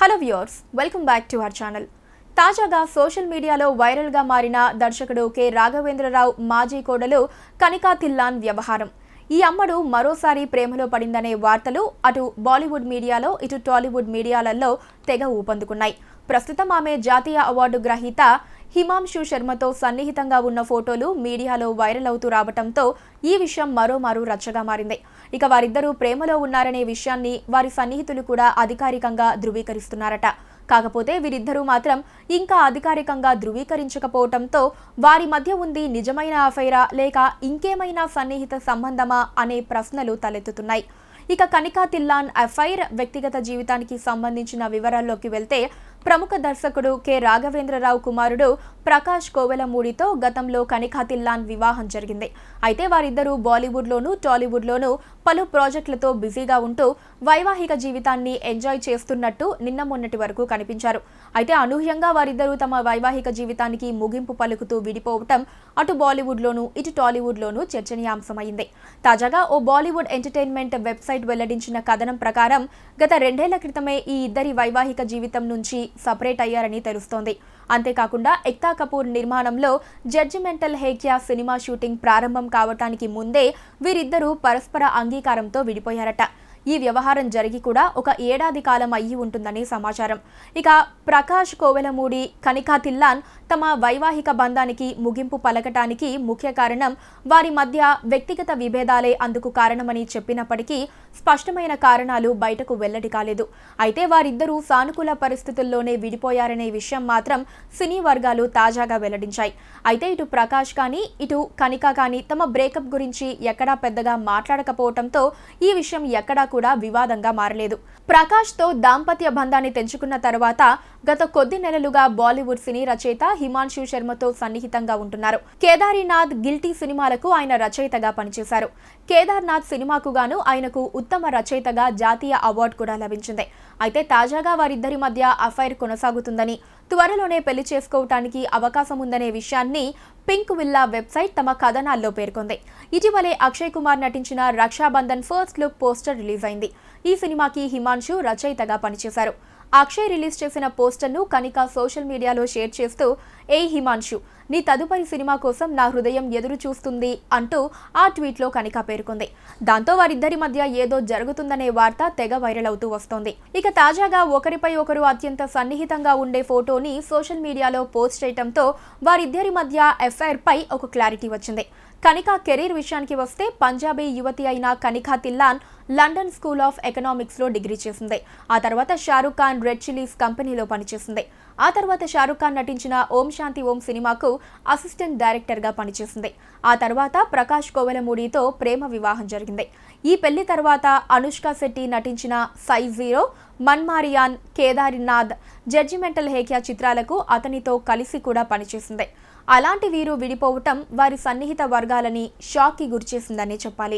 hello viewers welcome back to our channel తాజాగా social మీడియాలో వైరల్గా మారిన దర్శకుడు కె రాఘవేంద్రరావు మాజీ కోడలు కనికా తిల్లాన్ వ్యవహారం ఈ అమ్మడు మరోసారి ప్రేమలో పడిందనే వార్తలు అటు బాలీవుడ్ మీడియాలో ఇటు టాలీవుడ్ మీడియాలలో తెగ ఊపందుకున్నాయి ప్రస్తుతం ఆమె జాతీయ అవార్డు గ్రహీత హిమాంశు శర్మతో సన్నిహితంగా ఉన్న ఫోటోలు మీడియాలో వైరల్ అవుతూ రావడంతో ఈ విషయం మరోమారు రచ్చగా మారింది ఇక వారిద్దరూ ప్రేమలో ఉన్నారనే విషయాన్ని వారి సన్నిహితులు కూడా అధికారికంగా ధృవీకరిస్తున్నారట కాకపోతే వీరిద్దరూ మాత్రం ఇంకా అధికారికంగా ధృవీకరించకపోవడంతో వారి మధ్య ఉంది నిజమైన అఫైరా లేక ఇంకేమైనా సన్నిహిత సంబంధమా అనే ప్రశ్నలు తలెత్తుతున్నాయి ఇక కనికా తిల్లాన్ అఫైర్ వ్యక్తిగత జీవితానికి సంబంధించిన వివరాల్లోకి వెళ్తే ప్రముఖ దర్శకుడు కె రాఘవేంద్రరావు కుమారుడు ప్రకాష్ కోవెలమూడితో గతంలో కనికాతిల్లాన్ వివాహం జరిగింది అయితే వారిద్దరూ బాలీవుడ్లోనూ టాలీవుడ్లోనూ పలు ప్రాజెక్టులతో బిజీగా ఉంటూ వైవాహిక జీవితాన్ని ఎంజాయ్ చేస్తున్నట్టు నిన్న మొన్నటి వరకు కనిపించారు అయితే అనూహ్యంగా వారిద్దరూ తమ వైవాహిక జీవితానికి ముగింపు పలుకుతూ విడిపోవటం అటు బాలీవుడ్లోనూ ఇటు టాలీవుడ్లోనూ చర్చనీయాంశమైంది తాజాగా ఓ బాలీవుడ్ ఎంటర్టైన్మెంట్ వెబ్సైట్ వెల్లడించిన కథనం ప్రకారం గత రెండేళ్ల క్రితమే ఈ ఇద్దరి వైవాహిక జీవితం నుంచి సపరేట్ అయ్యారని తెలుస్తోంది అంతేకాకుండా ఎక్తా కపూర్ నిర్మాణంలో జడ్జిమెంటల్ హేక్యా సినిమా షూటింగ్ ప్రారంభం కావటానికి ముందే వీరిద్దరూ పరస్పర అంగీకారంతో విడిపోయారట ఈ వ్యవహారం జరిగి కూడా ఒక ఏడాది కాలం అయ్యి ఉంటుందని సమాచారం ఇక ప్రకాష్ కోవెలమూడి కనికా తిల్లాన్ తమ వైవాహిక బంధానికి ముగింపు పలకటానికి ముఖ్య కారణం వారి మధ్య వ్యక్తిగత విభేదాలే అందుకు కారణమని చెప్పినప్పటికీ స్పష్టమైన కారణాలు బయటకు వెల్లడి కాలేదు అయితే వారిద్దరూ సానుకూల పరిస్థితుల్లోనే విడిపోయారనే విషయం మాత్రం సినీ వర్గాలు తాజాగా వెల్లడించాయి అయితే ఇటు ప్రకాష్ కానీ ఇటు కనికా కానీ తమ బ్రేకప్ గురించి ఎక్కడా పెద్దగా మాట్లాడకపోవడంతో ఈ విషయం ఎక్కడా కూడా వివాదంగా మారలేదు ప్రకాష్ తో దాంపత్య బంధాన్ని తెంచుకున్న తర్వాత గత కొద్ది నెలలుగా బాలీవుడ్ సినీ రచయిత హిమాన్షు శర్మతో సన్నిహితంగా ఉంటున్నారు కేదారినాథ్ గిల్టీ సినిమాలకు ఆయన రచయితగా పనిచేశారు కేదార్నాథ్ సినిమాకు గాను ఆయనకు ఉత్తమ రచయితగా జాతీయ అవార్డు కూడా లభించింది అయితే తాజాగా వారిద్దరి మధ్య అఫైర్ కొనసాగుతుందని త్వరలోనే పెళ్లి చేసుకోవటానికి అవకాశం ఉందనే విషయాన్ని పింక్ విల్లా వెబ్సైట్ తమ కథనాల్లో పేర్కొంది ఇటీవలే అక్షయ్ కుమార్ నటించిన Raksha Bandhan first look poster release అయింది ఈ సినిమాకి హిమాన్షు రచయితగా పనిచేశారు అక్షయ్ రిలీజ్ చేసిన పోస్టర్ను కనిక సోషల్ మీడియాలో షేర్ చేస్తూ ఏ హిమాన్షు నీ తదుపరి సినిమా కోసం నా హృదయం ఎదురు చూస్తుంది అంటూ ఆ ట్వీట్లో కనిక పేర్కొంది దాంతో వారిద్దరి మధ్య ఏదో జరుగుతుందనే వార్త తెగ వైరల్ అవుతూ వస్తోంది ఇక తాజాగా ఒకరిపై ఒకరు అత్యంత సన్నిహితంగా ఉండే ఫోటోని సోషల్ మీడియాలో పోస్ట్ చేయడంతో వారిద్దరి మధ్య ఎఫ్ఐఆర్ పై ఒక క్లారిటీ వచ్చింది కనిక కెరీర్ విషయానికి వస్తే పంజాబీ యువతి అయిన Kanika Dhillon London school of ఎకనామిక్స్లో డిగ్రీ చేసింది ఆ తర్వాత షారూక్ ఖాన్ రెడ్ చిలీస్ కంపెనీలో పనిచేసింది ఆ తర్వాత షారూక్ ఖాన్ నటించిన ఓం శాంతి ఓం సినిమాకు అసిస్టెంట్ డైరెక్టర్గా పనిచేసింది ఆ తర్వాత ప్రకాష్ కోవెలమూడితో ప్రేమ వివాహం జరిగింది ఈ పెళ్లి తర్వాత అనుష్క శెట్టి నటించిన size zero Manmarziyaan Kedarnath judgemental హేఖ్యా చిత్రాలకు అతనితో కలిసి కూడా పనిచేసింది అలాంటి వీరు విడిపోవటం వారి సన్నిహిత వర్గాలని షాక్కి గురిచేసిందనే చెప్పాలి